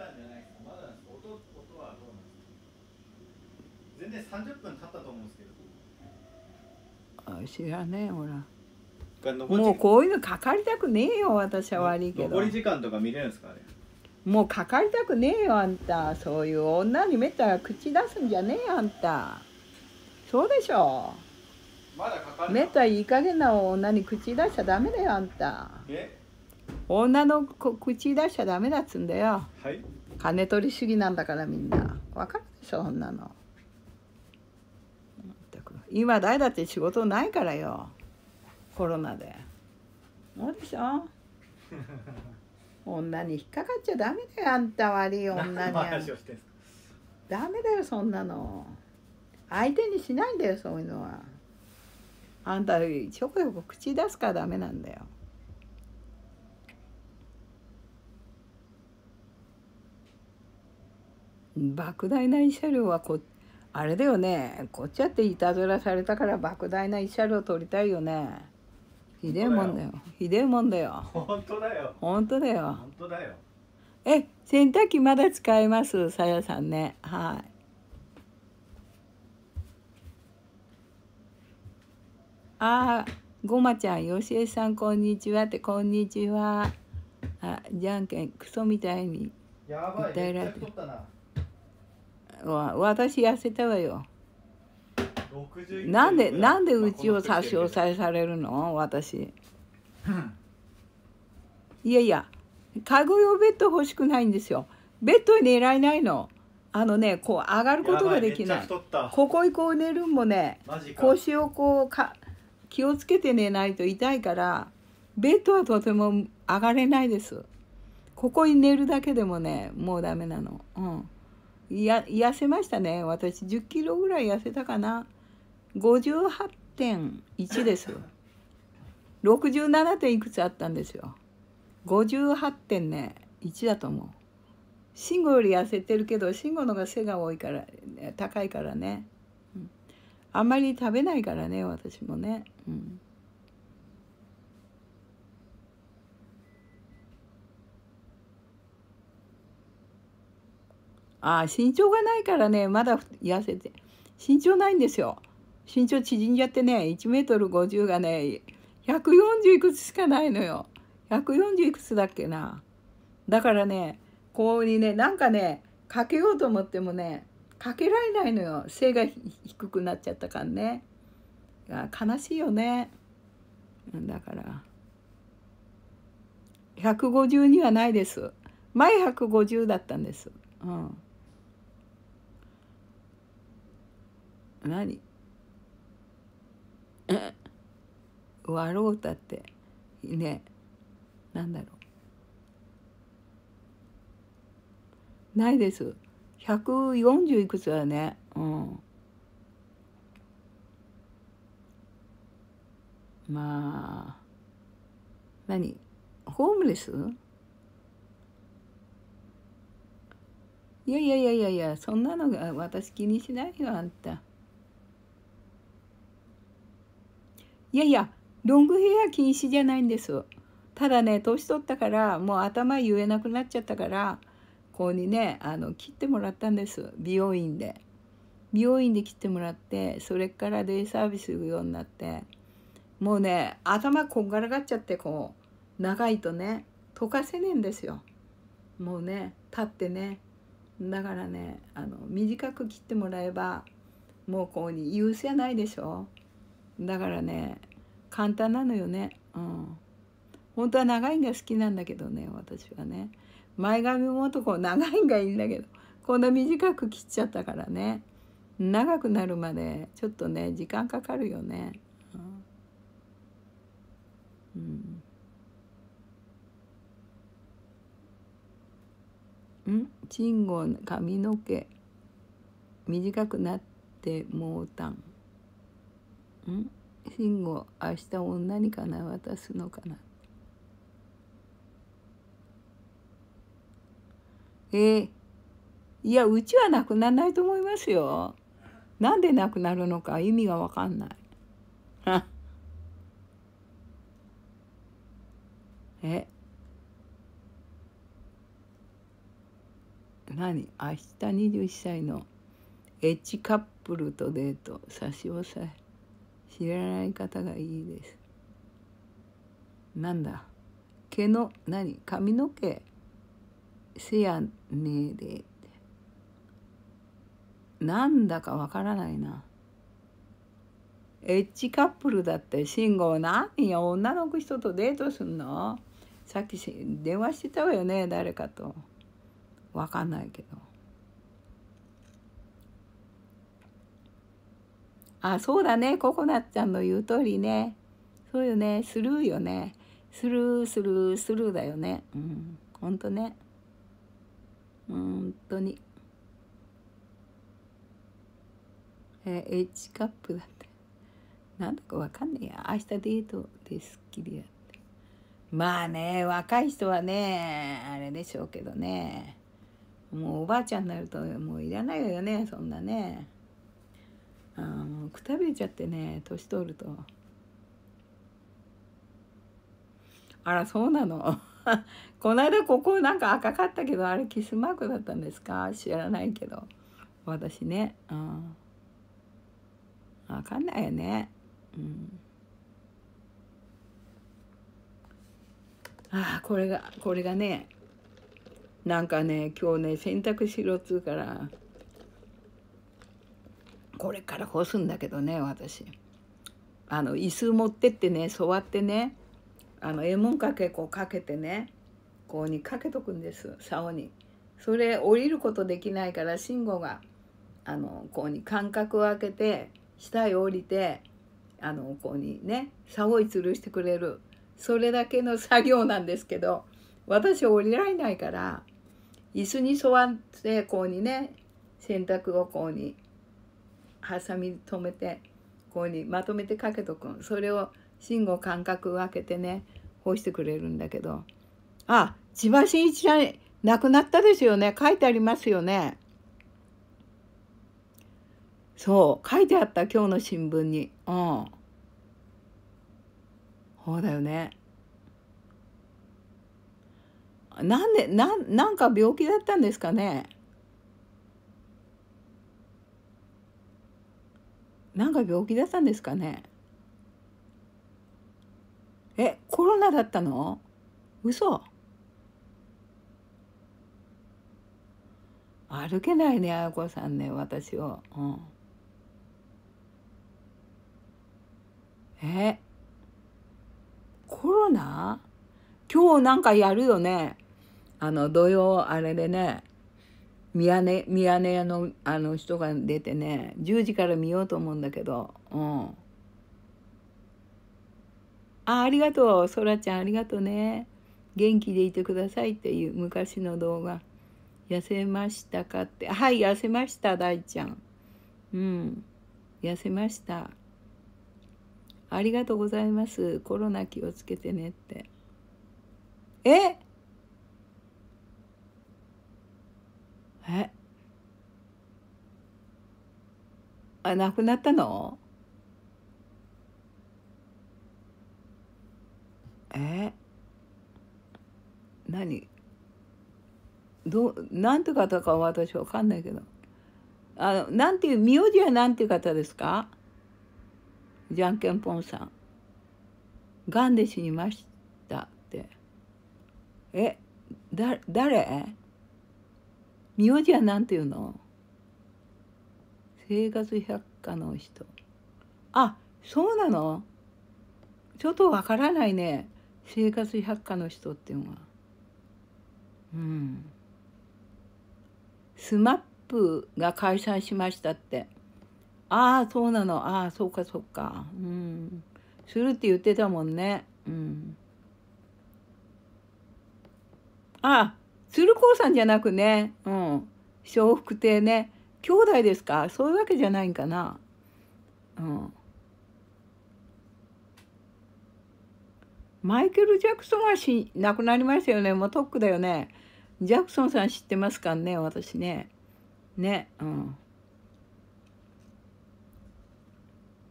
たんじゃないですかまだです音音はどうなんですか全然30分経ったと思うんですけどあ知らねえほらもうこういうのかかりたくねえよ私は悪いけど残り時間とか見れるんですかあれもうかかりたくねえよあんたそういう女にめったら口出すんじゃねえよあんたそうでしょまだかかるめったいい加減な女に口出しちゃダメだよあんたえ女の口出しちゃダメだっつんだよ、はい、金取り主義なんだからみんな分かるでしょそんなの今誰だって仕事ないからよコロナでそうでしょ 女に引っかかっちゃダメだよあんた悪い女にダメだよそんなの相手にしないんだよそういうのはあんたちょこちょこ口出すからダメなんだよ莫大な慰謝料はこあれだよねこっちやっていたずらされたから莫大な慰謝料取りたいよねひでえもんだよひでえもんだよ本当だよ本当だよ本当だよえ洗濯機まだ使いますさやさんねはいあごまちゃんよしえさんこんにちはってこんにちはあじゃんけんクソみたいにやばいめっちゃ太私痩せたわよなんでなんでうちを差し押さえされるの私いやいや家具用ベッド欲しくないんですよベッドに寝られないのあのねこう上がることができないこここう寝るんもね腰をこうか気をつけて寝ないと痛いからベッドはとても上がれないですここに寝るだけでもねもうダメなのうんいや痩せましたね私1 0キロぐらい痩せたかな58.1です 67. 点いくつあったんですよ58 1だと思う慎吾より痩せてるけど慎吾のが背が多いから高いからね、うん、あんまり食べないからね私もね、うんあ身長がないからねまだ痩せて身長ないんですよ身長縮んじゃってね1 m 50がね140いくつしかないのよ140いくつだっけなだからねこうにねなんかねかけようと思ってもねかけられないのよ背が低くなっちゃったからね悲しいよねだから150にはないです前150だったんですうん何笑うたってねなんだろうないです140いくつはねうんまあ何ホームレスいやいやいやいやいやそんなのが私気にしないよあんた。いやいやロングヘア禁止じゃないんですただね年取ったからもう頭言えなくなっちゃったからこうにねあの切ってもらったんです美容院で美容院で切ってもらってそれからデイサービス行くようになってもうね頭こんがらがっちゃってこう長いとね溶かせねえんですよもうね立ってねだからねあの短く切ってもらえばもうこうに許せないでしょだからね簡単なのよねうん本当は長いんが好きなんだけどね私はね前髪もっとこう長いんがいいんだけどこんな短く切っちゃったからね長くなるまでちょっとね時間かかるよねうん、うん、チンゴ髪の毛短くなってもうたんん慎吾明日女にかな渡すのかなえー、いやうちはなくならないと思いますよ。なんでなくなるのか意味が分かんない。え何明日21歳のエッチカップルとデート差し押さえ。知らない方がいいです。なんだ毛の何髪の毛せやねえでなんだかわからないな。エッジカップルだって信号何や女の人とデートすんのさっき電話してたわよね誰かと。わかんないけど。あそうだねココナッちゃんの言う通りねそうよねスルーよねスルースルースルーだよねうんほんとね本当にえ H カップだってなんだかわかんねえや明日デートですっきりやってまあね若い人はねあれでしょうけどねもうおばあちゃんになるともういらないよねそんなね。くたびれちゃってね年取るとあらそうなの この間ここなんか赤かったけどあれキスマークだったんですか知らないけど私ねうん分かんないよねうんああこれがこれがねなんかね今日ね洗濯しろっつうからこれから干すんだけどね私あの椅子持ってってね座ってねあのえもんかけこうかけてねこうにかけとくんです竿にそれ降りることできないから慎吾があのこうに間隔を空けて下へ降りてあのこうにね竿を吊るしてくれるそれだけの作業なんですけど私降りられないから椅子に座ってこうにね洗濯をこうにハサミ止めてここにまとめてかけとくんそれを信号間隔分けてね干してくれるんだけどあ千葉真一さん亡くなったですよね書いてありますよねそう書いてあった今日の新聞にうんそうだよねなんでななんか病気だったんですかねなんか病気だったんですかねえコロナだったの嘘歩けないねあやこさんね私を、うん、えコロナ今日なんかやるよねあの土曜あれでねミヤネミヤネ屋のあの人が出てね10時から見ようと思うんだけどうんあありがとうそらちゃんありがとうね元気でいてくださいっていう昔の動画痩せましたかってはい痩せました大ちゃんうん痩せましたありがとうございますコロナ気をつけてねってえっえあ亡くなったのえ何どなんて方か私わかんないけどあのなんていう名字はなんていう方ですかじゃんけんぽんさんがんで死にましたってえだ誰名字は何て言うの生活百科の人あそうなのちょっとわからないね生活百科の人っていうのはうんスマップが解散しましたってああそうなのああそうかそうかうんするって言ってたもんねうんあ鶴光さんじゃなくね、うん。笑福亭ね。兄弟ですかそういうわけじゃないんかな。うん。マイケル・ジャクソンはし亡くなりましたよね。もうトックだよね。ジャクソンさん知ってますかね私ね。ね。うん。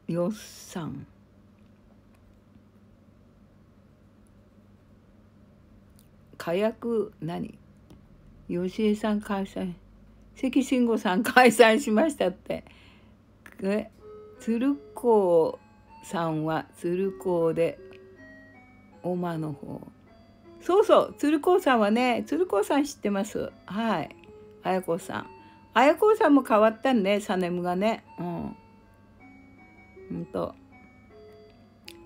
よっさん。火薬何吉江さん開催関慎吾さん開催しましたってえ鶴光さんは鶴光でおまの方そうそう鶴光さんはね鶴光さん知ってますはい綾子さん綾子さんも変わったねサネムがねうんほんと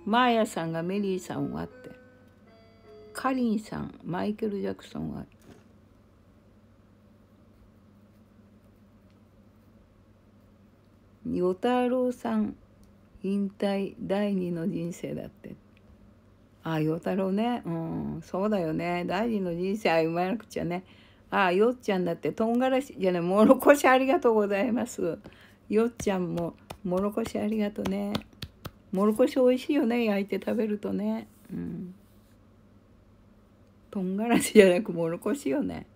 マーヤさんがメリーさんはってカリンさんマイケル・ジャクソンは与太郎さん引退第二の人生だってあ与太郎ねうんそうだよね第二の人生歩まなくちゃねあよっちゃんだってとんがらしじゃね、もろこしありがとうございますよっちゃんももろこしありがとうねもろこし美味しいよね焼いて食べるとねうんとんがらしじゃなくもろこしよね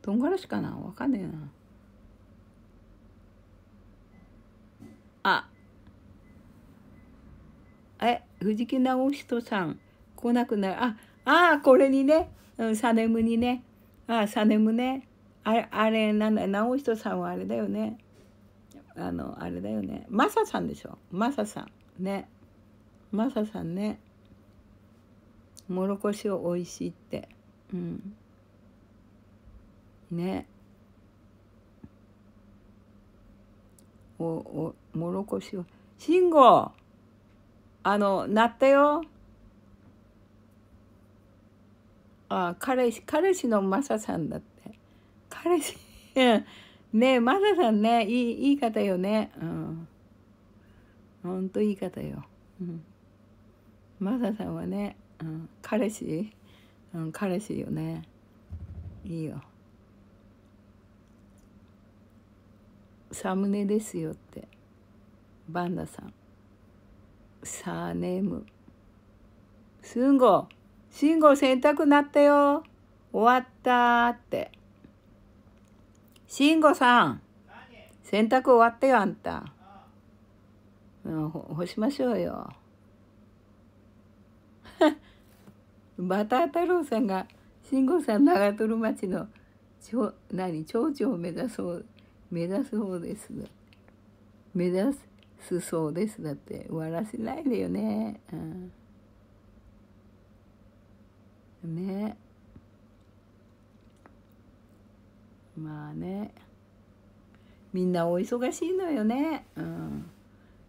とんがらしかなわかんねえなえ藤木直人さん来なくなるあああこれにね、うん、サネムにねああサネムねあれあれなん直人さんはあれだよねあのあれだよねマサさんでしょマサさんねマサさんねもろこしを美味しいってうんねおおもろこしを慎吾あの、なったよ。あ、彼氏、彼氏のマサさんだって。彼氏、ねえ、マサさんね、いい、いい方よね。うん。ほんといい方よ。うん。マサさんはね、うん、彼氏、うん、彼氏よね。いいよ。サムネですよって。バンダさん。サーネームすんご信ご洗濯なったよ終わったってんごさん洗濯終わったよあんたうん干しましょうよ バター太郎さんがんごさん長瀞町のちょに、町長を目指そう目指す方です目指すすそうですだって終わらせないでよねうんねまあねみんなお忙しいのよねうん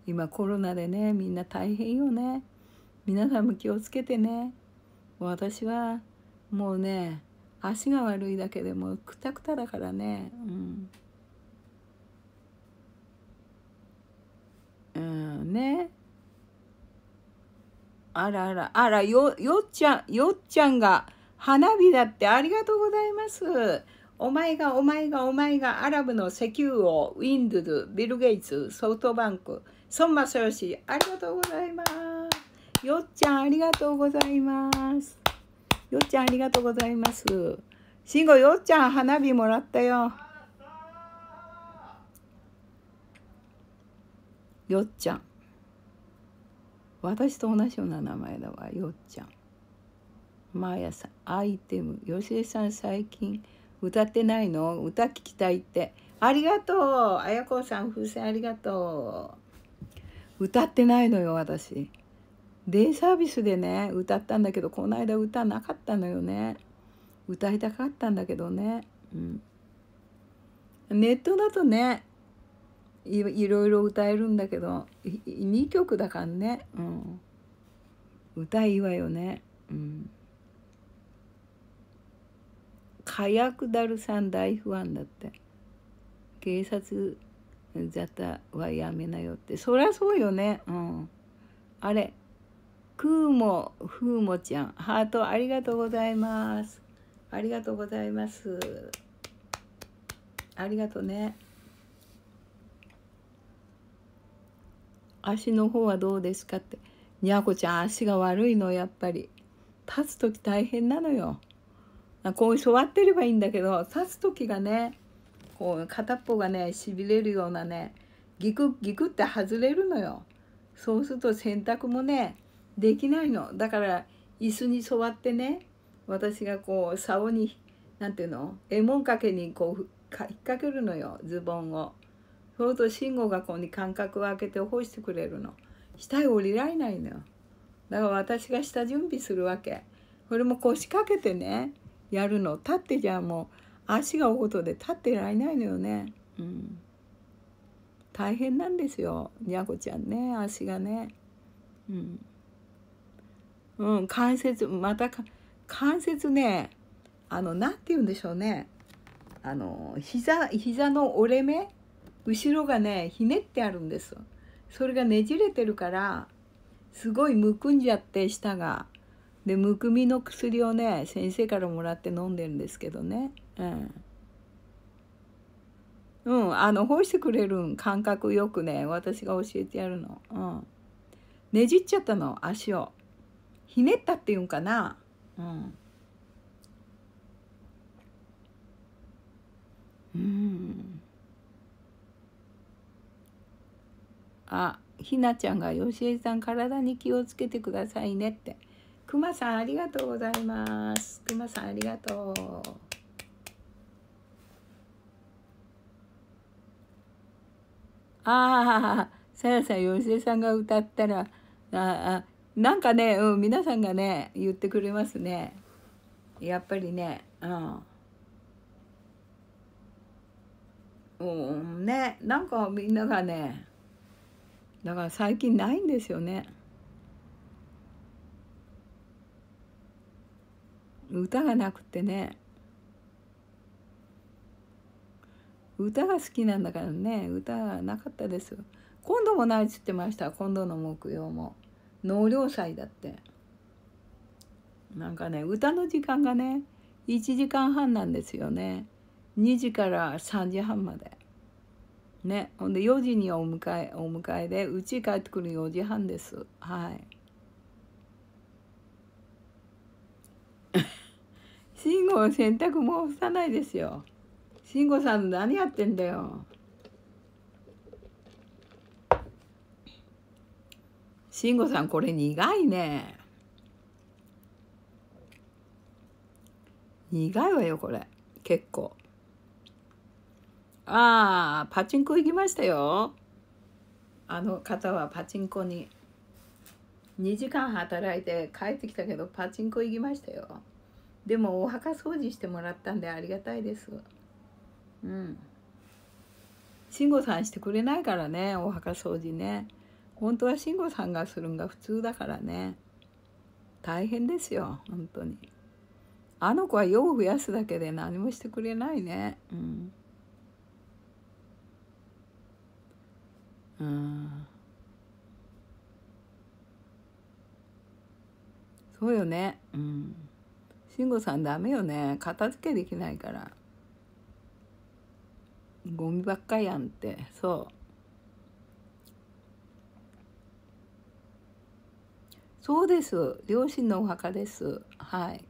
今コロナでねみんな大変よね皆さんも気をつけてね私はもうね足が悪いだけでもくたくただからねうん。うんねあらあらあらよよっちゃんよっちゃんが花火だってありがとうございますお前がお前がお前がアラブの石油王ウィンドゥルビル・ゲイツソフトバンク孫正義ありがとうございますよっちゃんありがとうございますよっちゃんありがとうございます慎吾よっちゃん花火もらったよよっちゃん私と同じような名前だわよっちゃん毎朝アイテムよしえさん最近歌ってないの歌聞きたいってありがとうあやこさん風船ありがとう歌ってないのよ私デイサービスでね歌ったんだけどこの間歌なかったのよね歌いたかったんだけどねうんネットだとねいいろいろ歌えるんだけど2曲だからね、うん、歌いいわよね。うん火薬だるさん大不安だって警察沙汰はやめなよってそりゃそうよねうんあれくーもふーもちゃんハートありがとうございますありがとうございますありがとうね足の方はどうですかってにゃこちゃん足が悪いのやっぱり立つ時大変なのよこう座ってればいいんだけど立つ時がねこう片っぽがねしびれるようなねギクギクって外れるのよそうすると洗濯もねできないのだから椅子に座ってね私がこう竿に何て言うの絵もんかけにこうか引っ掛けるのよズボンを。そうと慎吾がこうに間隔を空けて干してくれるの下へ降りられないのよだから私が下準備するわけこれも腰掛けてねやるの立ってじゃあもう足がおうとで立ってられないのよねうん大変なんですよにゃこちゃんね足がねうん、うん、関節また関節ねあの何て言うんでしょうねあの膝膝の折れ目後ろがねひねってあるんですそれがねじれてるからすごいむくんじゃって舌がでむくみの薬をね先生からもらって飲んでるんですけどねうん、うん、あの干してくれる感覚よくね私が教えてやるのうんねじっちゃったの足をひねったっていうんかなうんうんあひなちゃんが「よしえさん体に気をつけてくださいね」ってくまさんありがとうございますくまさんありがとう。ああ、さやさん、よしえさんが歌ったら、ああなんかね、うん、皆さんがね、言ってくれますね。やっぱりね、うん。うん、ね、なんかみんながね、だから最近ないんですよね歌がなくてね歌が好きなんだからね歌がなかったです今度もないっつってました今度の木曜も納涼祭だってなんかね歌の時間がね1時間半なんですよね2時から3時半までね、ほんで4時にお迎えお迎えでうち帰ってくる4時半ですはい 慎吾洗濯もうさないですよ慎吾さん何やってんだよ慎吾さんこれ苦いね苦いわよこれ結構。ああ、パチンコ行きましたよ。あの方はパチンコに。2時間働いて帰ってきたけどパチンコ行きましたよ。でもお墓掃除してもらったんでありがたいです。うん。慎吾さんしてくれないからね、お墓掃除ね。本当は慎吾さんがするんが普通だからね。大変ですよ、本当に。あの子は用を増やすだけで何もしてくれないね。うん。うんそうよねうん慎吾さんダメよね片付けできないからゴミばっかやんってそうそうです両親のお墓ですはい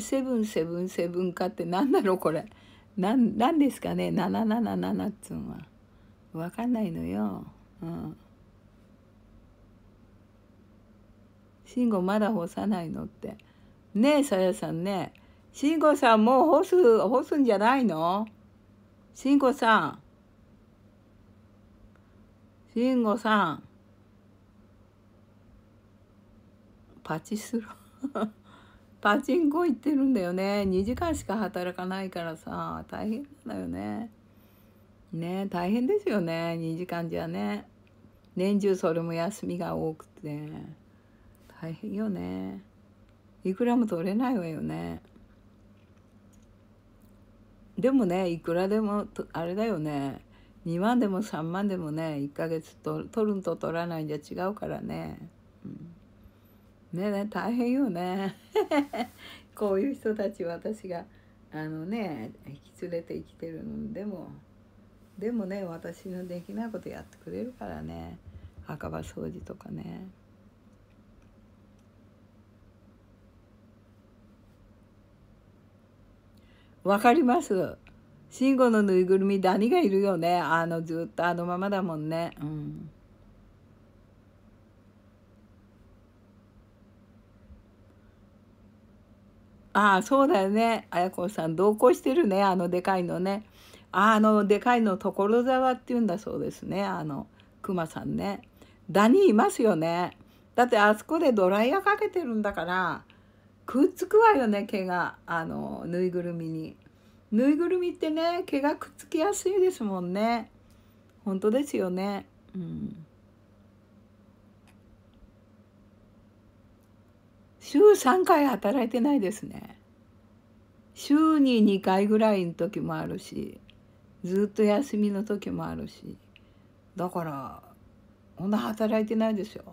セブンセブンセブンかってなんだろうこれなんなんですかね777っつうんは分かんないのようん慎吾まだ干さないのってねえさやさんね慎吾さんもう干す干すんじゃないの慎吾さん慎吾さんパチスロパチンコ行ってるんだよね2時間しか働かないからさ大変なんだよねね大変ですよね2時間じゃね年中それも休みが多くて大変よねいくらも取れないわよねでもねいくらでもあれだよね2万でも3万でもね1ヶ月と取るんと取らないんじゃ違うからねねね大変よね こういう人たち私があのね引き連れて生きてるのでもでもね私のできないことやってくれるからね墓場掃除とかね。わかります。慎吾のぬいぐるみダニがいるよね。あのずっとあのままだもんね。うんああそうだよね綾子さん同行してるねあのでかいのねあのでかいの所沢っていうんだそうですねあの熊さんねダニいますよねだってあそこでドライヤーかけてるんだからくっつくわよね毛があのぬいぐるみにぬいぐるみってね毛がくっつきやすいですもんね本当ですよねうん週3回働いてないですね週に2回ぐらいの時もあるしずっと休みの時もあるしだからこんな働いてないですよ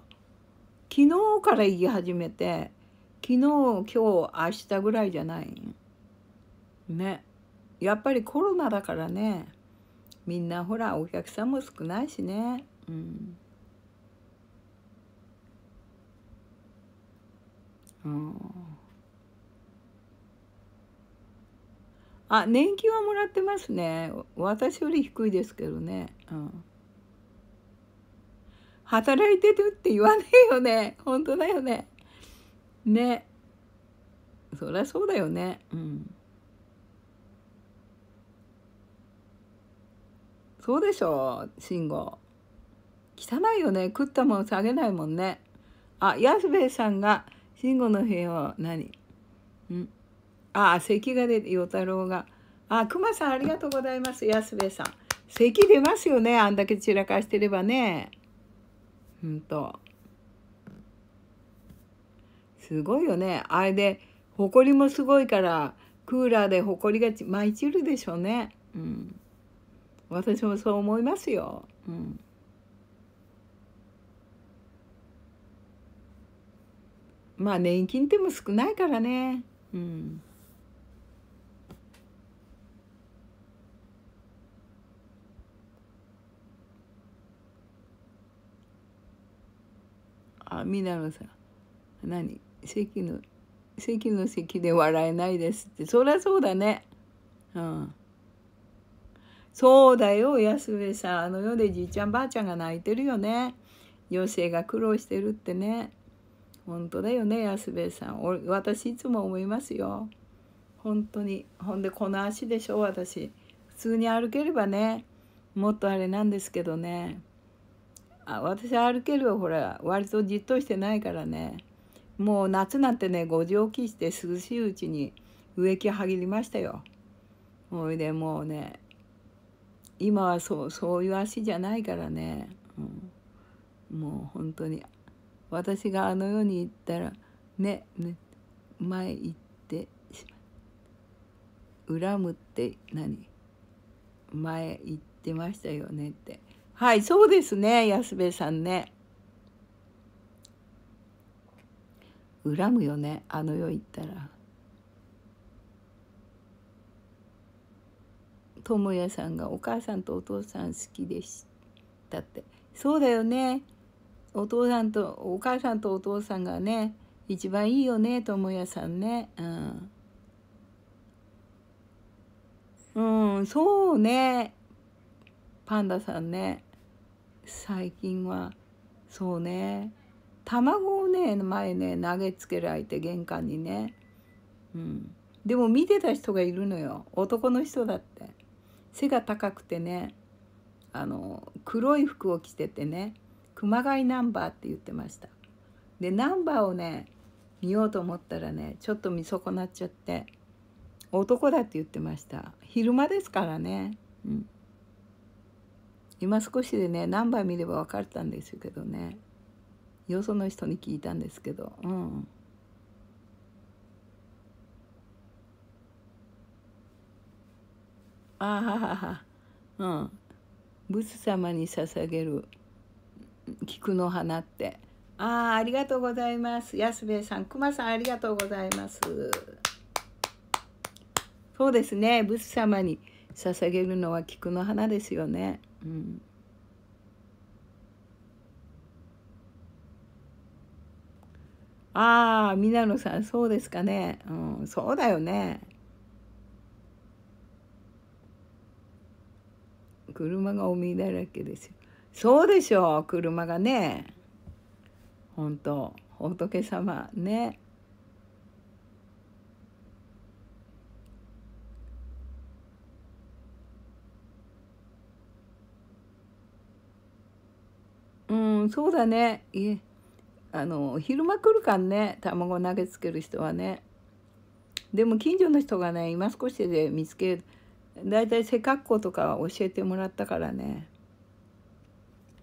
昨日から言い始めて昨日今日明日ぐらいじゃないねやっぱりコロナだからねみんなほらお客さんも少ないしねうん。あん、あ年金はもらってますね私より低いですけどね、うん、働いてるって言わねえよね本当だよねねそりゃそうだよねうんそうでしょう慎吾汚いよね食ったもん下げないもんねあ安兵衛さんが「慎吾の部屋は何んああ、咳が出て、与太郎が。あ、熊さんありがとうございます。安部さん。咳出ますよね。あんだけ散らかしてればね。ほんと。すごいよね。あれで、ほこりもすごいから、クーラーでほこりが舞い散るでしょうね。うん。私もそう思いますよ。うん。まあ年金っても少ないからねうん。あ、みなのさん。何席の、席の席で笑えないですって。そりゃそうだね。うん。そうだよ、安部さん。あの世でじいちゃんばあちゃんが泣いてるよね。女性が苦労してるってね。本当だよね安兵衛さん私いつも思いますよ本当にほんでこの足でしょ私普通に歩ければねもっとあれなんですけどねあ私歩けるほら割とじっとしてないからねもう夏なんてね5時起きして涼しいうちに植木はぎりましたよほいでもうね今はそうそういう足じゃないからね、うん、もう本当に私があの世に行ったらねね前行ってしまう恨むって何前行ってましたよねってはいそうですね安部さんね恨むよねあの世行ったら。智也さんがお母さんとお父さん好きでしたってそうだよねお父さんとお母さんとお父さんがね一番いいよね智也さんねうん、うん、そうねパンダさんね最近はそうね卵をね前ね投げつけられて玄関にね、うん、でも見てた人がいるのよ男の人だって背が高くてねあの黒い服を着ててね熊谷ナンバーって言ってましたでナンバーをね見ようと思ったらねちょっと見損なっちゃって男だって言ってました昼間ですからね、うん、今少しでねナンバー見れば分かったんですけどねよその人に聞いたんですけどうんああうん仏様に捧げる菊の花って。ああ、ありがとうございます。安部さん、くまさん、ありがとうございます。そうですね。仏様に捧げるのは菊の花ですよね。うん。ああ、皆野さん、そうですかね。うん、そうだよね。車がおみだらけですよ。そうでしょう車がね本当仏様ねうんそうだねいえ。あの昼間来るかんね卵投げつける人はねでも近所の人がね今少しで見つける大体背格好とか教えてもらったからね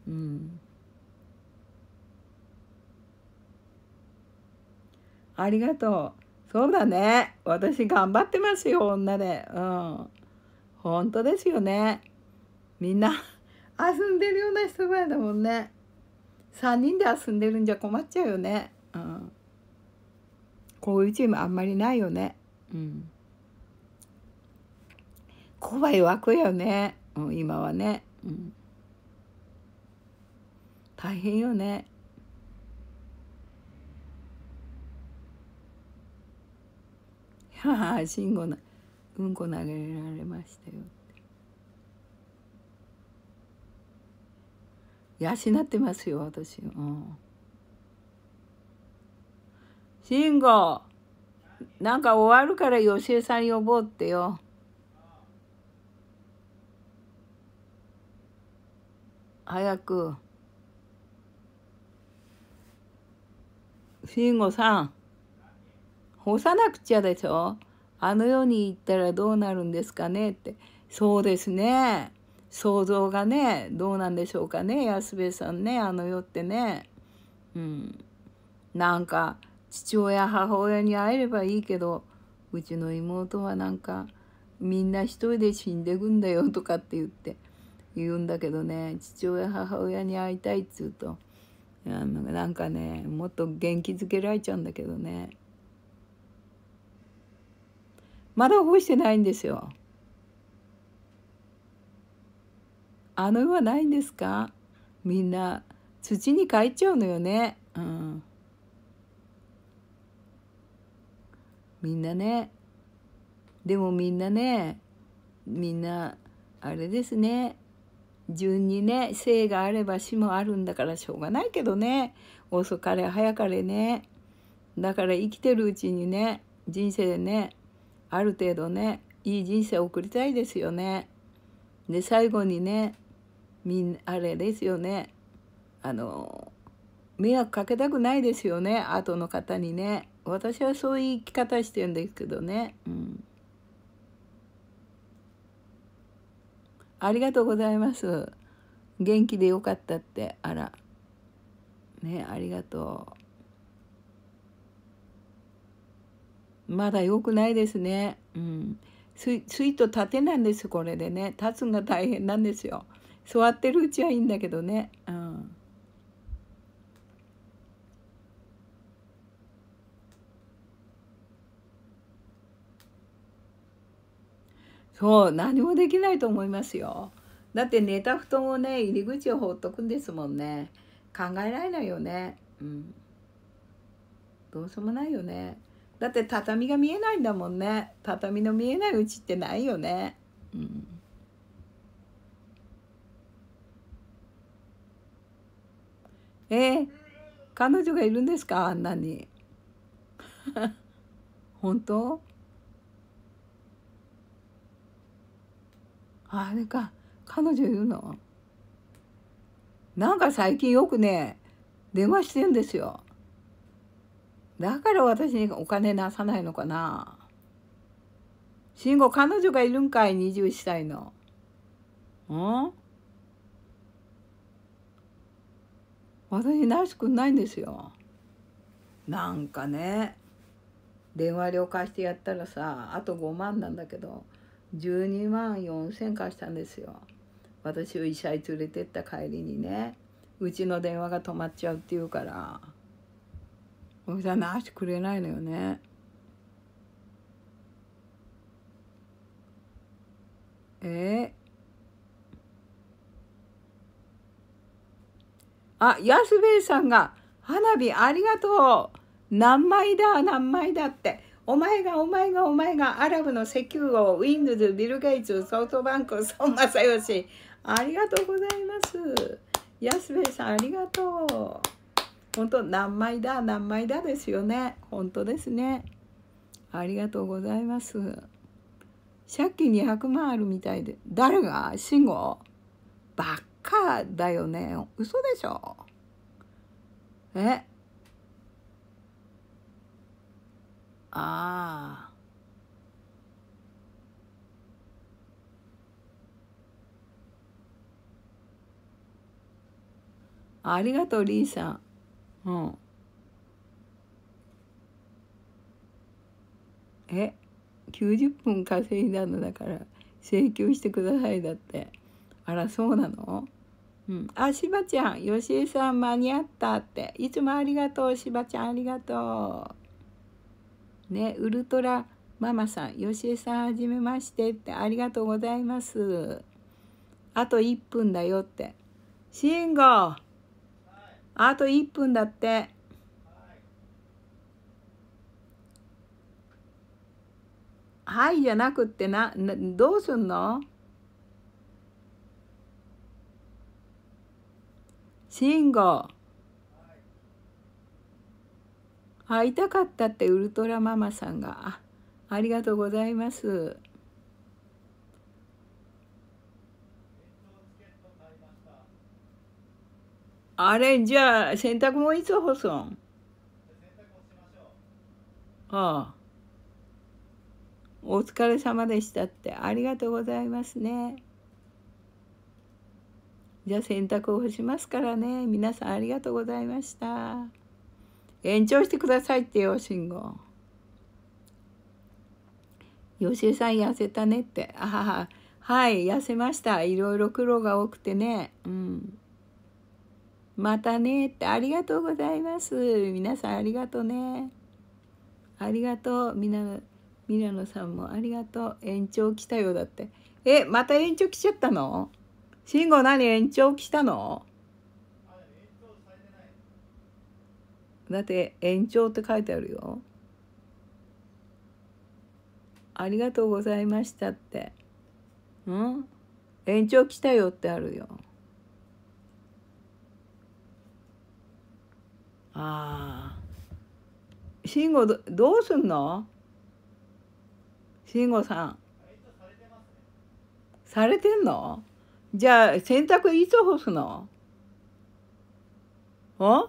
うん。ありがとう。そうだね。私頑張ってますよ、女で。うん。本当ですよね。みんな遊んでるような人ぐらいだもんね。3人で遊んでるんじゃ困っちゃうよね。うん。こういうチームあんまりないよね。うん。怖い枠よね、うん、今はね。うん大変よねはあ、慎吾なうんこ投げられましたよ養ってますよ私うん慎吾なんか終わるからよしえさん呼ぼうってよ早く。慎吾さん、干さなくちゃでしょあの世に行ったらどうなるんですかねって。そうですね。想像がね、どうなんでしょうかね。安部さんね、あの世ってね。うん。なんか、父親、母親に会えればいいけど、うちの妹はなんか、みんな一人で死んでくんだよとかって言って、言うんだけどね、父親、母親に会いたいっつうと、なんかねもっと元気づけられちゃうんだけどねまだ干してないんですよあの世はないんですかみんな土に帰っちゃうのよねうんみんなねでもみんなねみんなあれですね順にね生があれば死もあるんだからしょうがないけどね遅かれ早かれねだから生きてるうちにね人生でねある程度ねいい人生を送りたいですよね。で最後にねみんあれですよねあの迷惑かけたくないですよね後の方にね私はそういう生き方してるんですけどね。うんありがとうございます。元気でよかったって、あら。ね、ありがとう。まだ良くないですね。うん。ススイート縦なんです、これでね。立つのが大変なんですよ。座ってるうちはいいんだけどね。うん。そう何もできないと思いますよだって寝た布団をね入り口を放っとくんですもんね考えられないよねうんどうしようもないよねだって畳が見えないんだもんね畳の見えないうちってないよねうんえー、彼女がいるんですかあんなに 本当あれか彼女いるのなんか最近よくね電話してんですよだから私にお金なさないのかな慎吾彼女がいるんかい二十歳のうん私なしくないんですよなんかね電話料貸してやったらさあと5万なんだけど12万4千貸したんですよ私を医者へ連れてった帰りにねうちの電話が止まっちゃうって言うからおじさん直してくれないのよねえあ安兵衛さんが「花火ありがとう何枚だ何枚だ」って。お前がお前がお前がアラブの石油王ウィンドゥルビル・ゲイツソフトバンク孫正義ありがとうございます安部さんありがとう本当何枚だ何枚だですよね本当ですねありがとうございます借金200万あるみたいで誰が慎吾ばっかだよね嘘でしょえああありがとうリンさんうんえ90分稼いだのだから請求してくださいだってあらそうなのうん、あしばちゃんよしえさん間に合ったっていつもありがとうしばちゃんありがとう。ね、ウルトラママさん、よしえさんはじめましてってありがとうございます。あと1分だよって。しんご、あと1分だって。はい、はいじゃなくってな、などうすんのしんご。会いたかったってウルトラママさんがあありがとうございます。あれじゃあ洗濯もいつ保存ああお疲れ様でしたってありがとうございますね。じゃあ洗濯を干しますからね皆さんありがとうございました。延長してくださいってよ、慎吾。よしえさん痩せたねって。あはは。はい、痩せました。いろいろ苦労が多くてね。うん。またねって、ありがとうございます。皆さんありがとうね。ありがとう。みな、ミラノさんもありがとう。延長来たようだって。え、また延長来ちゃったの慎吾何延長来たのだって延長って書いてあるよありがとうございましたってうん延長来たよってあるよああ慎吾どどうすんの慎吾さんされてんのじゃあ洗濯いつ干すのん